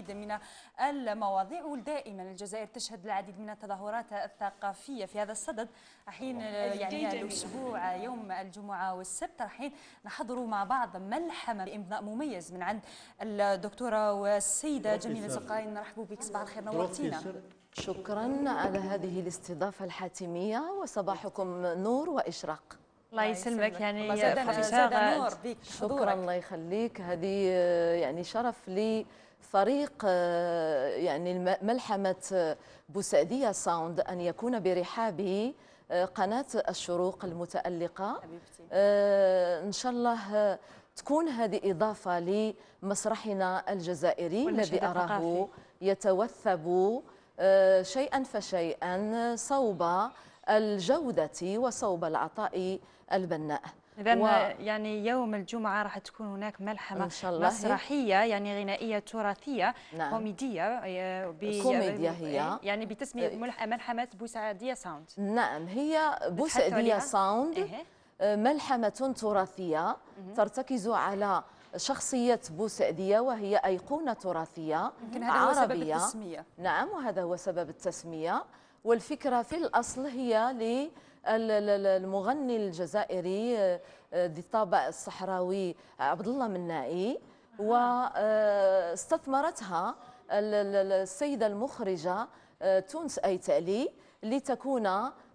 العديد من المواضيع ودائما الجزائر تشهد العديد من التظاهرات الثقافية في هذا الصدد حين يعني الأسبوع يوم الجمعة والسبت رايحين نحضروا مع بعض ملحمة بإمضاء مميز من عند الدكتورة والسيدة جميلة زقاين نرحبوا بك صباح الخير نورتينا شكرا على هذه الاستضافة الحاتمية وصباحكم نور وإشراق الله يسلمك يعني الله سادة نور بك شكرا الله يخليك هذه يعني شرف لي فريق آه، يعني ملحمة آه، بوسعدية ساوند أن يكون برحاب آه، قناة الشروق المتألقة حبيبتي. إن شاء الله تكون هذه إضافة لمسرحنا الجزائري الذي أراه يتوثب شيئا فشيئا صوب الجودة وصوب العطاء البناء إذا و... يعني يوم الجمعة راح تكون هناك ملحمة إن شاء الله مسرحية هي. يعني غنائية تراثية نعم. كوميدية ب... كوميديا هي يعني بتسمية إيه. ملحمة بوسعديه ساوند نعم هي بوسعديه ساوند إيه. آه، ملحمة تراثية ترتكز على شخصية بوسعدية وهي أيقونة تراثية عربيه هذا هو سبب التسمية نعم وهذا هو سبب التسمية والفكرة في الأصل هي للمغني الجزائري آه، آه، ذي الطابع الصحراوي آه، عبد الله منائي واستثمرتها السيدة المخرجة تونس أيتالي لتكون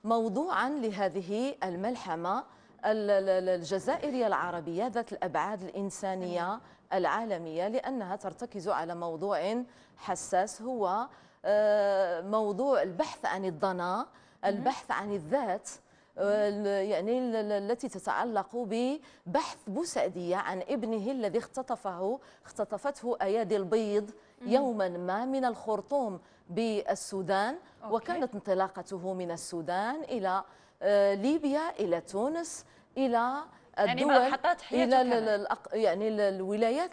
موضوعا لهذه الملحمة الجزائرية العربية ذات الأبعاد الإنسانية العالمية لأنها ترتكز على موضوع حساس هو آه، موضوع البحث عن الضنا البحث عن الذات آه، يعني التي تتعلق ببحث بوسعدية عن ابنه الذي اختطفه اختطفته أيادي البيض يوما ما من الخرطوم بالسودان وكانت انطلاقته من السودان إلى آه، ليبيا إلى تونس إلى يعني الدول يعني إلى يعني الولايات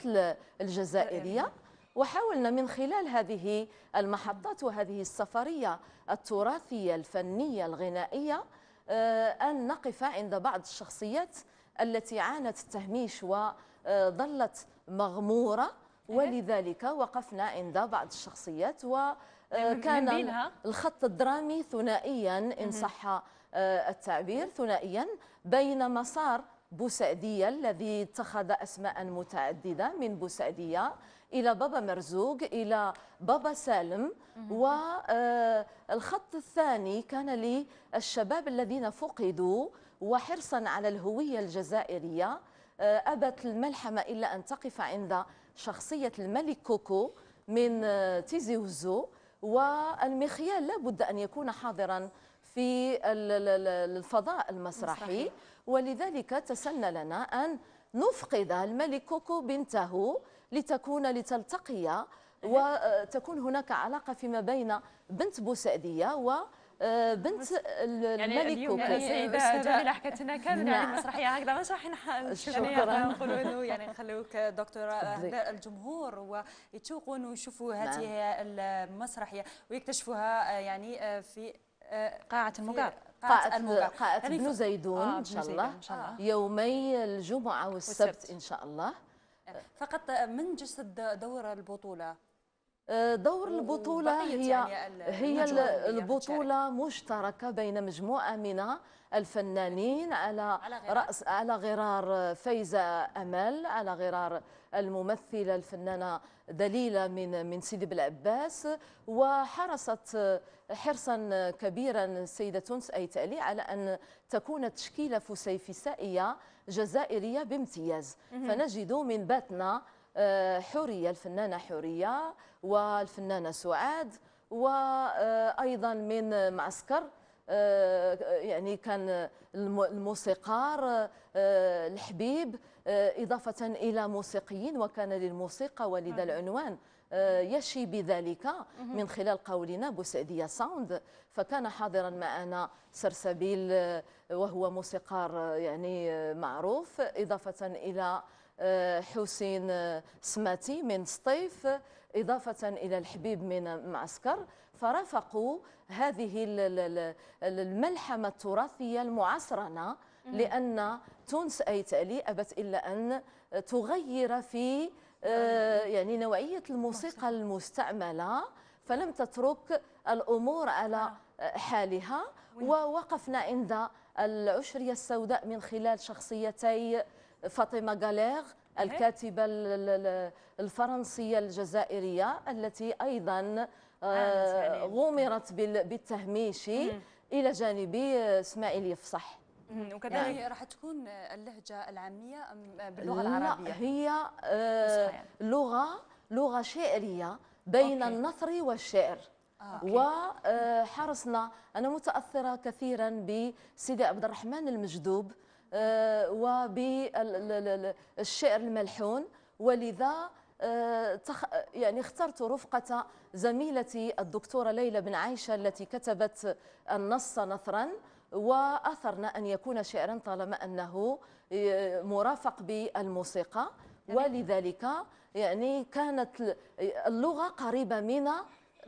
الجزائرية وحاولنا من خلال هذه المحطات وهذه السفرية التراثية الفنية الغنائية آه، أن نقف عند بعض الشخصيات التي عانت التهميش وظلت مغمورة ولذلك وقفنا عند بعض الشخصيات وكان آه، الخط الدرامي ثنائيا إن صح آه، التعبير ثنائيا بين مسار بوسعدية الذي اتخذ أسماء متعددة من بوسعدية إلى بابا مرزوق إلى بابا سالم والخط آه، الثاني كان للشباب الذين فقدوا وحرصا على الهوية الجزائرية آه، أبت الملحمة إلا أن تقف عند شخصية الملك كوكو من آه، تيزي وزو والمخيال لابد أن يكون حاضرا في الفضاء المسرحي ولذلك تسنى لنا أن نفقد الملك كوكو بنته لتكون لتلتقي وتكون آه، هناك علاقة فيما بين بنت بوسعدية و آه، بنت يعني الملك يعني اليوم سيدة جميلة حكت لنا كامل يعني المسرحية نعم. هكذا مش راح نقولوا انه يعني نخلوك دكتورة الجمهور ويتشوقوا انه يشوفوا نعم. هذه المسرحية ويكتشفوها آه، يعني في قاعة المقار قاعة المقار قاعة يعني بنو زيدون ان شاء الله يومي الجمعة والسبت ان شاء الله فقط من جسد دور البطولة دور البطولة هي يعني هي البطولة مشتركة بين مجموعة من الفنانين على, على رأس على غرار فايزة أمل على غرار الممثلة الفنانة دليلة من من سيدي بالعباس وحرصت حرصا كبيرا السيدة تونس أيتالي على أن تكون تشكيلة فسيفسائية جزائرية بامتياز فنجد من باتنا آه، حورية الفنانة حورية والفنانة سعاد وأيضا آه، من معسكر آه، يعني كان الموسيقار الحبيب إضافة إلى موسيقيين وكان للموسيقى ولذا العنوان يشي بذلك من خلال قولنا بوسعدية ساوند فكان حاضرا معنا سرسبيل وهو موسيقار يعني معروف إضافة إلى آه، حسين آه، سماتي من سطيف آه، إضافة إلى الحبيب من معسكر فرافقوا هذه الملحمة التراثية المعاصرنة لأن تونس أي تالي أبت إلا أن تغير في يعني نوعية الموسيقى المستعملة فلم تترك الأمور على نعم. حالها ووقفنا عند العشرية السوداء من خلال شخصيتي فاطمه غالير الكاتبه الفرنسيه الجزائريه التي ايضا آه، آه، نعم، غمرت بالتهميش الى جانب اسماعيل يفصح وكذلك يعني راح تكون اللهجه العاميه باللغه العربيه هي آه، لغه لغه شعريه بين أوكي. النثر والشعر آه. وحرصنا انا متاثره كثيرا بسيدي عبد الرحمن المجدوب آه، وبالشعر الملحون ولذا آه، يعني اخترت رفقة زميلتي الدكتورة ليلى بن عايشة التي كتبت النص نثرا وأثرنا أن يكون شعرا طالما أنه آه، مرافق بالموسيقى ولذلك يعني كانت اللغة قريبة من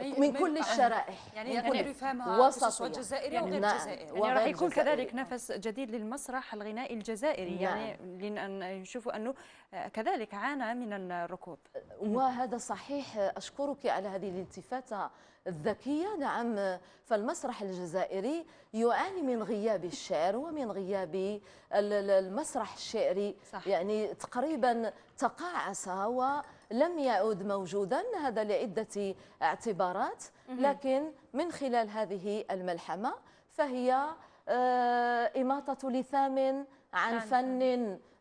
من كل الشرائح يعني يقدر يفهمها وسطية الجزائري وغير نعم. جزائري يعني راح يكون كذلك نفس جديد للمسرح الغنائي الجزائري يعني نعم. يعني نشوفوا انه آه، كذلك عانى من الركود وهذا صحيح اشكرك على هذه الالتفاته الذكيه نعم فالمسرح الجزائري يعاني من غياب الشعر ومن غياب المسرح الشعري صح. يعني تقريبا تقاعس و لم يعد موجودا هذا لعدة اعتبارات لكن من خلال هذه الملحمة فهي آه، إماطة لثام عن فن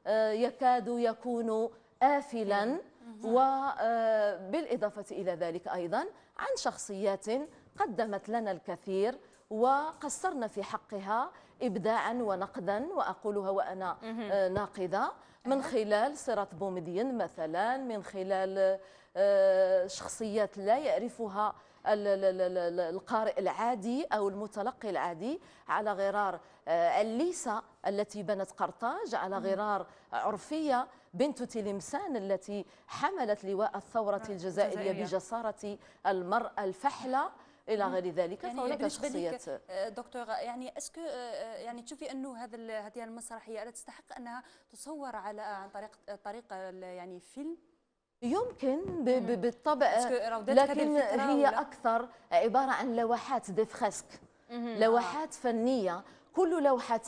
آه، يكاد يكون آفلا وبالإضافة آه، إلى ذلك أيضا عن شخصيات قدمت لنا الكثير وقصرنا في حقها إبداعا ونقدا وأقولها وأنا ناقده من خلال صراط بومدين مثلا من خلال آه، شخصيات لا يعرفها القارئ العادي أو المتلقي العادي على غرار آه، الليسة التي بنت قرطاج على غرار عرفية بنت تلمسان التي حملت لواء الثورة نعم، الجزائرية بجسارة المرأة الفحلة الى غير ذلك يعني فهناك شخصيات آه، دكتوره يعني اسكو آه، آه، يعني تشوفي انه هذا هذه المسرحيه الا تستحق انها تصور على عن طريق طريقه يعني فيلم يمكن بالطبع لكن هي اكثر عباره عن لوحات ديفخسك لوحات فنيه كل لوحه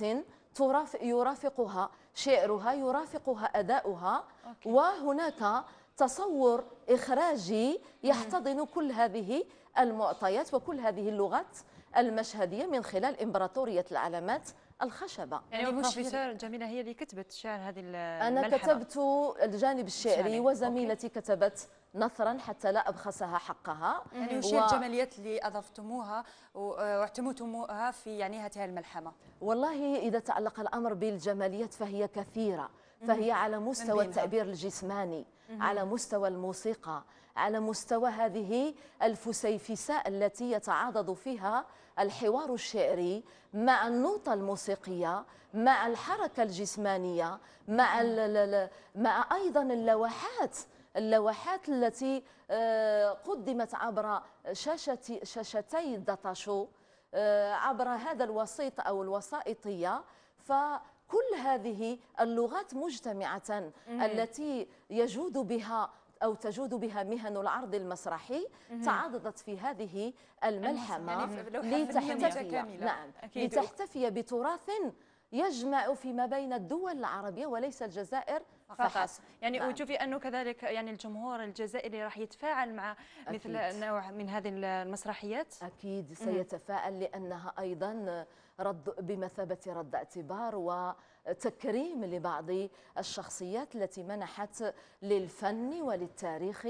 يرافقها شعرها يرافقها أداؤها وهناك تصور إخراجي يحتضن كل هذه المعطيات وكل هذه اللغات المشهدية من خلال إمبراطورية العلامات الخشبة يعني أيوة، البروفيسور جميلة هي اللي كتبت شعر هذه الملحمة أنا كتبت الجانب الشعري وزميلتي أوكي. كتبت نثرا حتى لا ابخسها حقها يعني وش و... الجماليات اللي اضفتموها واعتمتموها في يعني هذه الملحمه والله اذا تعلق الامر بالجماليات فهي كثيره فهي على مستوى التعبير الجسماني على مستوى الموسيقى على مستوى هذه الفسيفساء التي يتعاضد فيها الحوار الشعري مع النوطة الموسيقية مع الحركة الجسمانية مع, مع أيضا اللوحات اللوحات التي آه، قدمت عبر شاشة شاشتي داتاشو آه، عبر هذا الوسيط أو الوسائطية ف كل هذه اللغات مجتمعة التي يجود بها أو تجود بها مهن العرض المسرحي تعاضدت في هذه الملحمة يعني لتحتفي نعم لتحتفي بتراث يجمع فيما بين الدول العربية وليس الجزائر فقط, يعني نعم. وتشوفي انه كذلك يعني الجمهور الجزائري راح يتفاعل مع أكيد. مثل نوع من هذه المسرحيات اكيد سيتفاعل لانها ايضا رد بمثابة رد اعتبار وتكريم لبعض الشخصيات التي منحت للفن وللتاريخ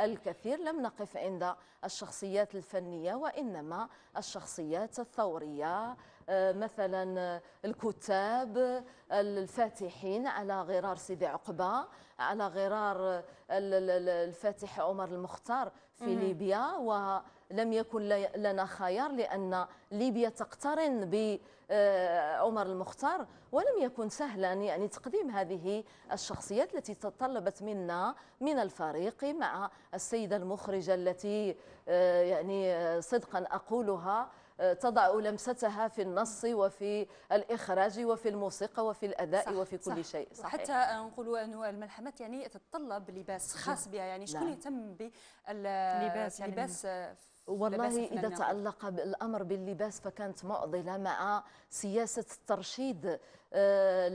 الكثير لم نقف عند الشخصيات الفنية وإنما الشخصيات الثورية آه، مثلا آه، الكتاب آه، الفاتحين على غرار سيدي عقبة على غرار الفاتح عمر المختار في ليبيا ولم يكن لنا خيار لأن ليبيا تقترن بعمر المختار ولم يكن سهلا يعني تقديم هذه الشخصيات التي تطلبت منا من الفريق مع السيدة المخرجة التي يعني صدقا أقولها تضع لمستها في النص وفي الإخراج وفي الموسيقى وفي الأداء صح وفي كل صح شيء صحيح. حتى نقولوا أنه الملحمات يعني تتطلب لباس خاص بها يعني شكون نعم. يهتم باللباس يعني لباس والله إذا تعلق الأمر باللباس فكانت معضلة مع سياسة الترشيد آه،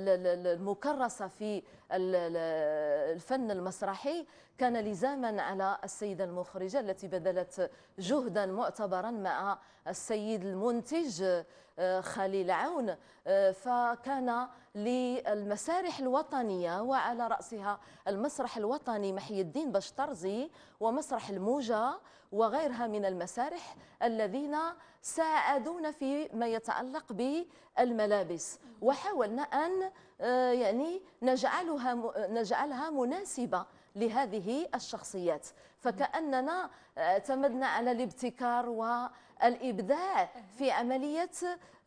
المكرسة في الفن المسرحي كان لزاما على السيدة المخرجة التي بذلت جهدا معتبرا مع السيد المنتج آه، خليل عون آه، فكان للمسارح الوطنية وعلى رأسها المسرح الوطني محي الدين بشترزي ومسرح الموجة وغيرها من المسارح الذين ساعدونا في ما يتعلق بالملابس وحاولنا أن آه، يعني نجعلها نجعلها مناسبة لهذه الشخصيات فكأننا آه، اعتمدنا على الابتكار والإبداع في عملية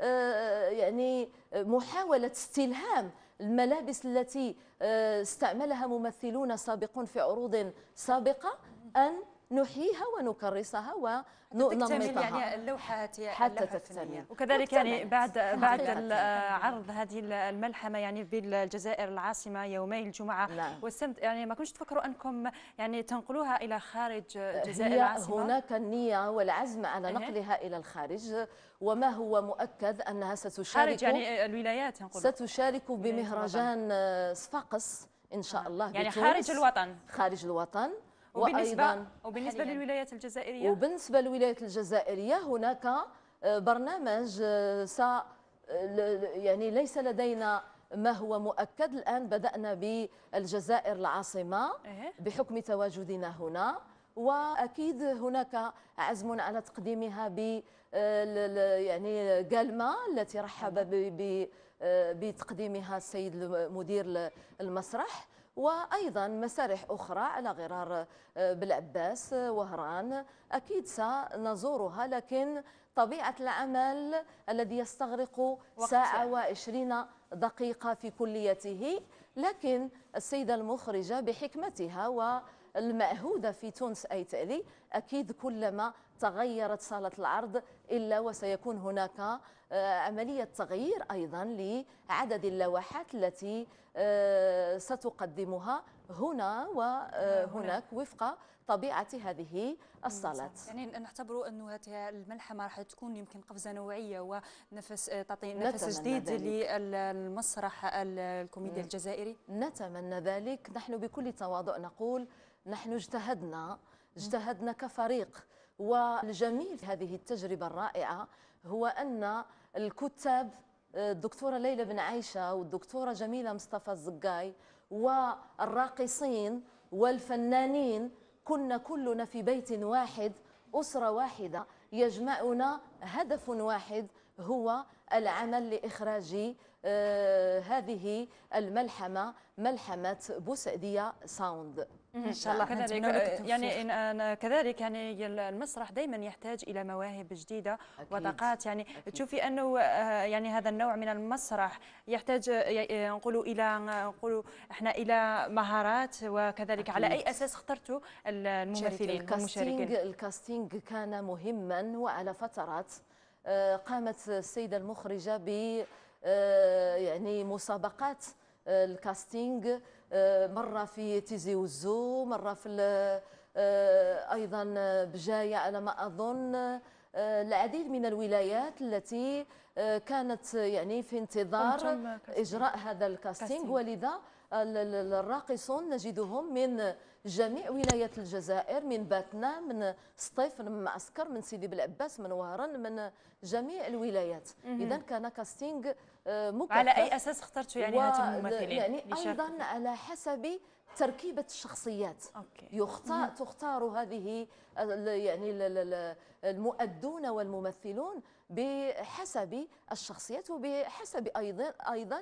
آه، يعني محاولة استلهام الملابس التي استعملها ممثلون سابقون في عروض سابقة أن نحييها ونكرسها وننمطها يعني اللوحات حتى تكتمل وكذلك يعني بعد بعد عرض هذه الملحمه يعني بالجزائر العاصمه يومي الجمعه نعم. والسمت يعني ما كنتش تفكروا انكم يعني تنقلوها الى خارج الجزائر العاصمه هناك النيه والعزم على نقلها الى الخارج وما هو مؤكد انها ستشارك يعني الولايات نقول ستشارك بمهرجان صفاقس ان شاء الله يعني خارج الوطن خارج الوطن وبالنسبة وبالنسبة للولايات الجزائرية وبالنسبة للولايات الجزائرية هناك آه، برنامج آه، س يعني ليس لدينا ما هو مؤكد الآن بدأنا بالجزائر العاصمة إيه. بحكم تواجدنا هنا واكيد هناك عزم على تقديمها ب آه، يعني قالما التي رحب بتقديمها السيد مدير المسرح وأيضا مسارح أخرى على غرار آه، بالعباس آه، وهران أكيد سنزورها لكن طبيعة العمل الذي يستغرق ساعة وعشرين دقيقة في كليته لكن السيدة المخرجة بحكمتها و المعهودة في تونس أي تألي أكيد كلما تغيرت صالة العرض إلا وسيكون هناك آه، عملية تغيير أيضا لعدد اللوحات التي آه، ستقدمها هنا وهناك آه، وفق طبيعة هذه الصالات يعني نعتبر أن هذه الملحمة راح تكون يمكن قفزة نوعية ونفس تعطي نفس جديد للمسرح الكوميدي الجزائري نتمنى ذلك نحن بكل تواضع نقول نحن اجتهدنا اجتهدنا كفريق والجميل في هذه التجربة الرائعة هو أن الكتاب آه، الدكتورة ليلى بن عايشة والدكتورة جميلة مصطفى الزقاي والراقصين والفنانين كنا كلنا في بيت واحد أسرة واحدة يجمعنا هدف واحد هو العمل لإخراج آه، هذه الملحمة ملحمة بوسعدية ساوند ان شاء الله آه، يعني آه، كذلك يعني أنا كذلك يعني المسرح دائما يحتاج الى مواهب جديده وطاقات يعني أكيد. تشوفي انه آه، يعني هذا النوع من المسرح يحتاج نقولوا الى نقول احنا الى مهارات وكذلك أكيد. على اي اساس اخترتوا الممثلين الكاستينج الكاستينج كان مهما وعلى فترات قامت السيده المخرجه ب يعني مسابقات الكاستينج آه، مره في تيزي وزو مره في آه، ايضا بجايه انا ما اظن آه، العديد من الولايات التي كانت يعني في انتظار اجراء هذا الكاستينج ولذا الراقصون نجدهم من جميع ولايات الجزائر من باتنا من سطيف من معسكر من سيدي بلعباس من وهران من جميع الولايات اذا كان كاستينغ آه، مكثف على اي اساس اخترتوا يعني هذه الممثلين يعني ايضا على حسب تركيبة الشخصيات أوكي. يختار تختار هذه يعني المؤدون والممثلون بحسب الشخصيات وبحسب ايضا ايضا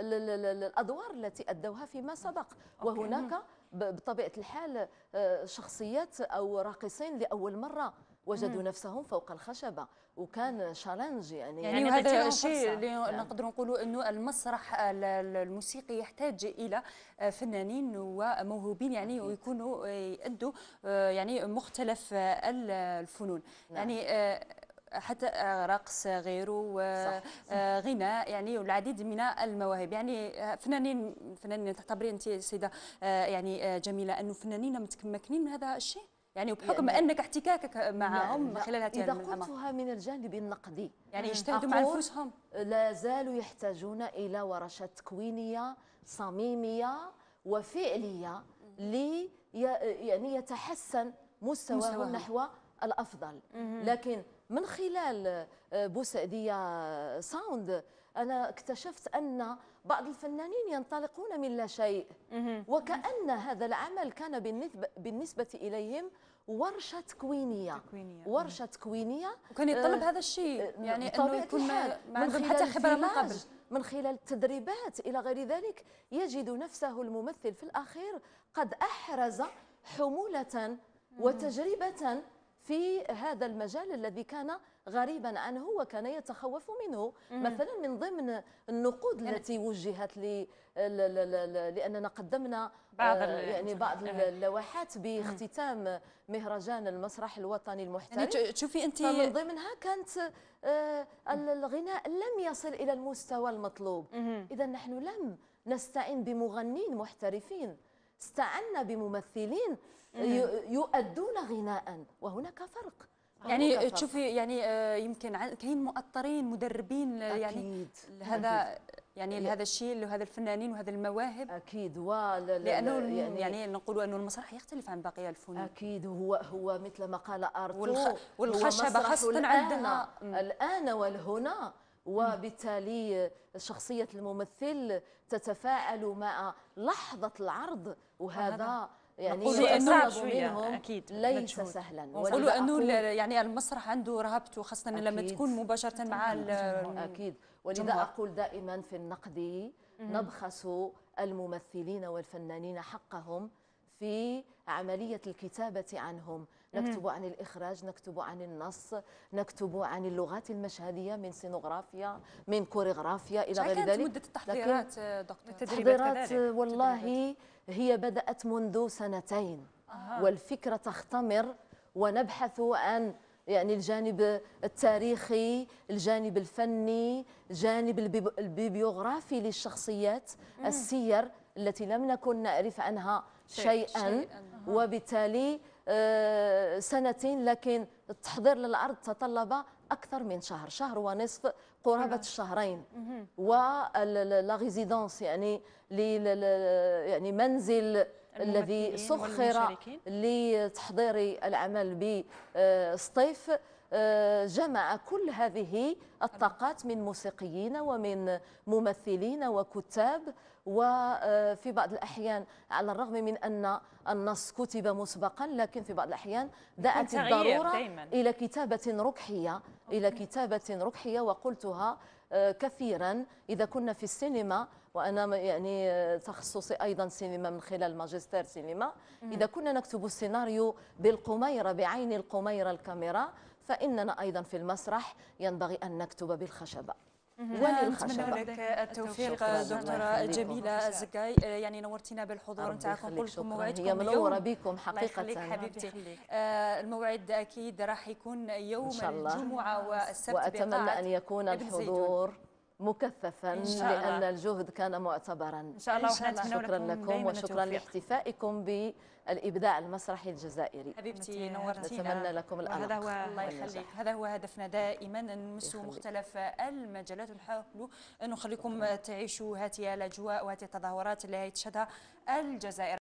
الادوار التي ادوها فيما سبق وهناك بطبيعة الحال آه، شخصيات أو راقصين لأول مرة وجدوا نفسهم فوق الخشبه وكان شالنج يعني. يعني يعني, هذا الشيء اللي نعم. نقدر نقولوا انه المسرح الموسيقي يحتاج الى آه، فنانين وموهوبين يعني ويكونوا آه، يؤدوا يعني مختلف الفنون نعم. يعني حتى رقص غيره آه، وغناء يعني والعديد من المواهب يعني آه، فنانين فنانين تعتبري انت سيده آه، يعني جميله انه فنانين متمكنين من هذا الشيء يعني وبحكم يعني انك احتكاكك معهم من خلال هذه اذا قلتها من الجانب النقدي يعني يجتهدوا مع انفسهم لا زالوا يحتاجون الى ورشه تكوينيه صميميه وفعليه لي يعني يتحسن مستواهم نحو الافضل لكن من خلال آه، بوسعدية ساوند أنا اكتشفت أن بعض الفنانين ينطلقون من لا شيء وكأن هذا العمل كان بالنسبة إليهم ورشه تكوينيه ورشه تكوينيه وكان يتطلب آه، هذا الشيء آه، يعني انه يكون ما حتى خبره من قبل من خلال التدريبات الى غير ذلك يجد نفسه الممثل في الاخير قد احرز حموله وتجربه في هذا المجال الذي كان غريبا عنه وكان يتخوف منه مم. مثلا من ضمن النقود يعني التي وجهت لي لاننا قدمنا بعض آه، يعني بعض اللوحات باختتام مهرجان المسرح الوطني المحترف يعني تشوفي انت فمن ضمنها كانت آه، الغناء لم يصل الى المستوى المطلوب اذا نحن لم نستعين بمغنين محترفين استعنا بممثلين يؤدون غناء وهناك فرق يعني تشوفي يعني آه، يمكن كاين مؤطرين مدربين آه، يعني أكيد يعني هذا يعني لهذا الشيء لهذا الفنانين وهذا المواهب اكيد ولا لانه يعني, يعني نقولوا انه المسرح يختلف عن بقيه الفنون اكيد هو هو مثل ما قال ارتو والخشبه خاصه عندنا الان والهنا وبالتالي شخصية الممثل تتفاءل مع لحظة العرض وهذا يعني نقولوا صعب منهم اكيد ليس مجهود. سهلا ونقولوا انه يعني المسرح عنده رهبته خاصه أكيد. لما تكون مباشره مع اكيد ولذا جمهور. اقول دائما في النقد نبخس الممثلين والفنانين حقهم في عمليه الكتابه عنهم نكتب عن الإخراج نكتب عن النص نكتب عن اللغات المشهدية من سينوغرافيا من كوريغرافيا إلى غير ذلك مدة التحضيرات دكتور التحضيرات والله هي بدأت منذ سنتين آه. والفكرة تختمر ونبحث عن يعني الجانب التاريخي الجانب الفني الجانب البيبيوغرافي للشخصيات مم. السير التي لم نكن نعرف عنها شيئا, شيئاً. وبالتالي آه، سنتين لكن التحضير للعرض تطلب اكثر من شهر شهر ونصف قرابه نعم. الشهرين ولا ريزيدونس يعني يعني منزل الذي سخر لتحضير العمل بالصيف آه، جمع كل هذه الطاقات من موسيقيين ومن ممثلين وكتاب وفي بعض الأحيان على الرغم من أن النص كتب مسبقا لكن في بعض الأحيان دعت الضرورة دايماً. إلى كتابة ركحية إلى كتابة ركحية وقلتها آه، كثيرا إذا كنا في السينما وأنا يعني آه، تخصصي أيضا سينما من خلال ماجستير سينما إذا كنا نكتب السيناريو بالقميرة بعين القميرة الكاميرا فإننا أيضا في المسرح ينبغي أن نكتب بالخشبة وللخشبة لك التوفيق دكتورة جميلة الزكاي آه، يعني نورتينا بالحضور نتاعكم كلكم موعدكم هي منورة بكم حقيقة الله حبيبتي آه، الموعد أكيد راح يكون يوم الجمعة والسبت وأتمنى أن يكون الحضور مكثفا إن شاء الله. لان الجهد كان معتبرا ان شاء الله إن شاء الله. شكرا لكم وشكرا لاحتفائكم بالابداع المسرحي الجزائري حبيبتي نورتينا نتمنى لكم الألق هذا هو الله يخليك هذا هو هدفنا دائما نمس مختلف المجالات ونحاولوا نخليكم تعيشوا هذه الاجواء وهذه التظاهرات اللي هي تشهدها الجزائر